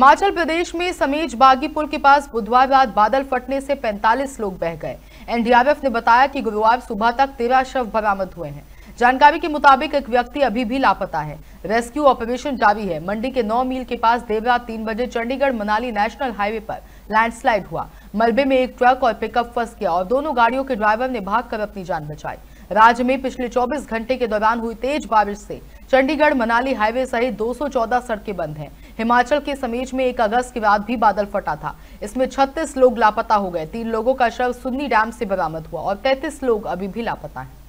हिमाचल प्रदेश में समेज बागी पुल के पास बुधवार रात बादल फटने से 45 लोग बह गए एनडीआरएफ ने बताया कि गुरुवार सुबह तक तेरह शव बरामद हुए हैं जानकारी के मुताबिक एक व्यक्ति अभी भी लापता है रेस्क्यू ऑपरेशन जारी है मंडी के 9 मील के पास देर रात तीन बजे चंडीगढ़ मनाली नेशनल हाईवे पर लैंडस्लाइड हुआ मलबे में एक ट्रक और पिकअप फंस गया और दोनों गाड़ियों के ड्राइवर ने भाग अपनी जान बचाई राज्य में पिछले 24 घंटे के दौरान हुई तेज बारिश से चंडीगढ़ मनाली हाईवे सहित 214 सड़कें बंद हैं हिमाचल के समीज में एक अगस्त के बाद भी बादल फटा था इसमें 36 लोग लापता हो गए तीन लोगों का शव सुन्नी डैम से बरामद हुआ और 33 लोग अभी भी लापता हैं